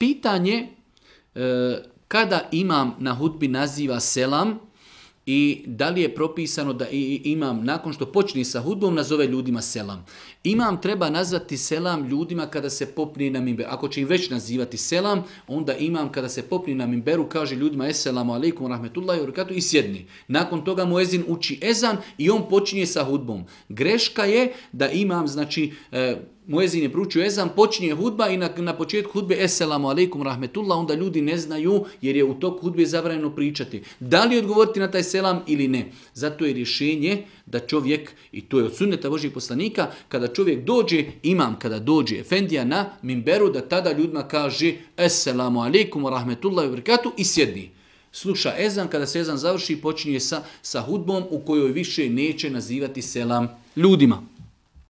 Pitanje e, kada imam na hutbi naziva selam i da li je propisano da imam nakon što počni sa hutbom nazove ljudima selam. Imam treba nazvati selam ljudima kada se popni na minber. Ako će im već nazivati selam, onda imam kada se popni na minberu kaže ljudima eselamu alaikum rahmetullahi u rekatu i sjedni. Nakon toga mu ezin uči ezan i on počinje sa hutbom. Greška je da imam, znači, e, muezin je pručio ezan, počinje hudba i na, na početku hudbe eselamu alaikum rahmetullah, onda ljudi ne znaju jer je u toku hudbe zabranjeno pričati. Da li odgovoriti na taj selam ili ne? Zato je rješenje da čovjek, i to je od sunneta Božih poslanika, kada čovjek dođe, imam kada dođe Efendija na Mimberu, da tada ljudima kaže eselamu alaikum rahmetullah i vrkatu i sjedni. Sluša ezan, kada se ezan završi, počinje sa, sa hudbom u kojoj više neće nazivati selam ljudima.